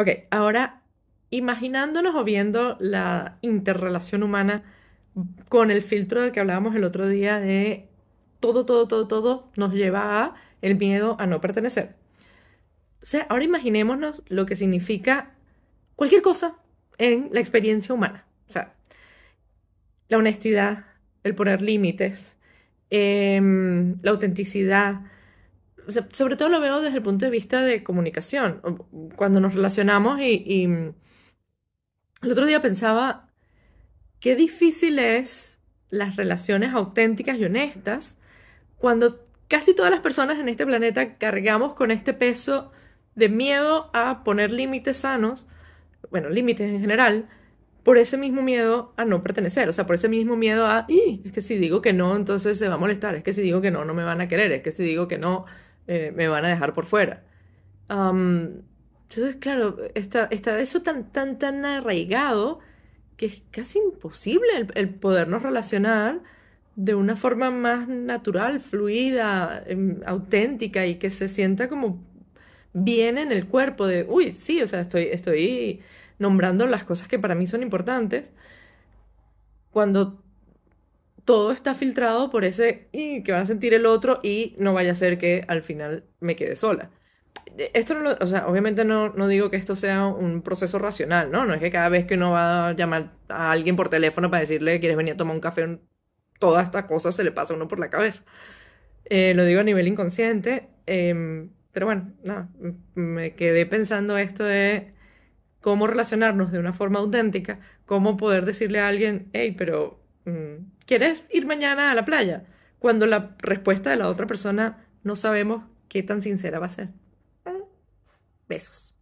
Ok, ahora imaginándonos o viendo la interrelación humana con el filtro del que hablábamos el otro día de todo, todo, todo, todo nos lleva a el miedo a no pertenecer. O sea, ahora imaginémonos lo que significa cualquier cosa en la experiencia humana. O sea, la honestidad, el poner límites, em, la autenticidad, sobre todo lo veo desde el punto de vista de comunicación, cuando nos relacionamos y, y el otro día pensaba qué difícil es las relaciones auténticas y honestas cuando casi todas las personas en este planeta cargamos con este peso de miedo a poner límites sanos, bueno, límites en general, por ese mismo miedo a no pertenecer, o sea, por ese mismo miedo a, es que si digo que no, entonces se va a molestar, es que si digo que no, no me van a querer, es que si digo que no, eh, me van a dejar por fuera. entonces, claro, está, está eso tan, tan, tan arraigado que es casi imposible el, podernos relacionar de una forma más natural, fluida, em, auténtica y que se sienta como bien en el cuerpo de, uy, sí, o sea, estoy, estoy nombrando las cosas que para mí son importantes. Cuando todo está filtrado por ese y mm, que va a sentir el otro y no vaya a ser que al final me quede sola. E, esto no lo, o sea, obviamente no, digo que esto sea un proceso racional, ¿no? No es que cada vez que uno va a llamar a alguien por teléfono para decirle que quieres venir a tomar un café, toda esta cosa se le pasa a uno por la cabeza. Eh, lo digo a nivel inconsciente, em, pero bueno, nada, me quedé pensando esto de cómo relacionarnos de una forma auténtica, cómo poder decirle a alguien, hey, pero Mm. ¿quieres ir mañana a la playa? Cuando la respuesta de la otra persona no sabemos qué tan sincera va a ser. Ah, besos.